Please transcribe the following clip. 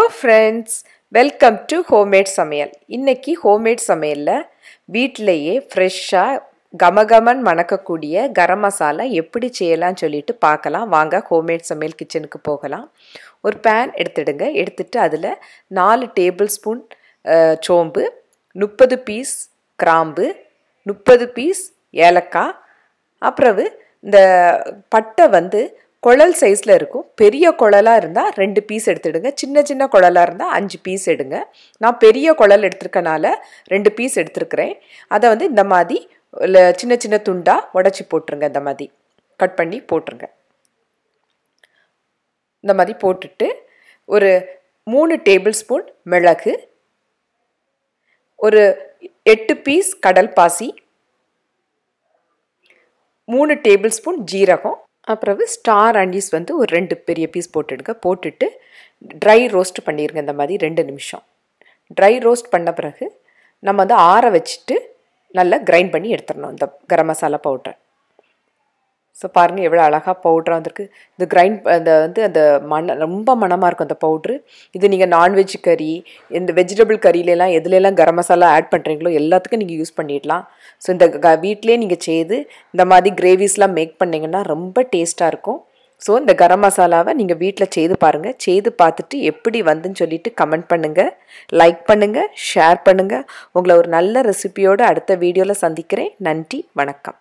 hello friends welcome to homemade சமையல் இன்றைக்கி homemade சமையலில் வீட்டிலையே ஃப்ரெஷ்ஷாக கமகமன் மணக்கக்கூடிய கரம் மசாலா எப்படி செய்யலாம்னு சொல்லிட்டு பார்க்கலாம் வாங்க ஹோம்மேட் சமையல் கிச்சனுக்கு போகலாம் ஒரு பேன் எடுத்துடுங்க எடுத்துட்டு அதில் நாலு டேபிள் ஸ்பூன் சோம்பு முப்பது பீஸ் கிராம்பு முப்பது பீஸ் ஏலக்காய் அப்புறவு இந்த பட்டை வந்து குழல் சைஸில் இருக்கும் பெரிய குழலாக இருந்தால் ரெண்டு பீஸ் எடுத்துடுங்க சின்ன சின்ன குழலாக இருந்தால் அஞ்சு பீஸ் எடுங்க நான் பெரிய குழல் எடுத்திருக்கனால ரெண்டு பீஸ் எடுத்துருக்கிறேன் அதை வந்து இந்த மாதிரி சின்ன சின்ன துண்டாக உடச்சி போட்டுருங்க இந்த மாதிரி கட் பண்ணி போட்டுருங்க இந்த மாதிரி போட்டுட்டு ஒரு மூணு டேபிள் ஸ்பூன் மிளகு ஒரு எட்டு பீஸ் கடல் பாசி மூணு டேபிள் ஸ்பூன் ஜீரகம் அப்புறவு ஸ்டார் அண்டீஸ் வந்து ஒரு ரெண்டு பெரிய பீஸ் போட்டுடுங்க போட்டுட்டு ட்ரை ரோஸ்ட் பண்ணிடுங்க இந்த மாதிரி ரெண்டு நிமிஷம் ட்ரை ரோஸ்ட் பண்ண பிறகு நம்ம வந்து ஆற வச்சுட்டு நல்லா கிரைண்ட் பண்ணி எடுத்துடணும் இந்த கரம் மசாலா பவுட்ரை ஸோ பாருங்கள் எவ்வளோ அழகாக பவுட்ராக வந்திருக்கு இந்த கிரைண்ட் அந்த வந்து அந்த மண ரொம்ப மணமாக இருக்கும் அந்த பவுட்ரு இது நீங்கள் நான்வெஜ் கறி இந்த வெஜிடபிள் கறியிலலாம் எதுலலாம் கரம் மசாலா ஆட் பண்ணுறீங்களோ எல்லாத்துக்கும் நீங்கள் யூஸ் பண்ணிடலாம் ஸோ இந்த க வீட்டிலே நீங்கள் செய்து இந்த மாதிரி கிரேவிஸ்லாம் மேக் பண்ணிங்கன்னா ரொம்ப டேஸ்ட்டாக இருக்கும் ஸோ இந்த கரம் மசாலாவை நீங்கள் வீட்டில் செய்து பாருங்கள் செய்து பார்த்துட்டு எப்படி வந்துன்னு சொல்லிட்டு கமெண்ட் பண்ணுங்கள் லைக் பண்ணுங்கள் ஷேர் பண்ணுங்கள் உங்களை ஒரு நல்ல ரெசிபியோடு அடுத்த வீடியோவில் சந்திக்கிறேன் நன்றி வணக்கம்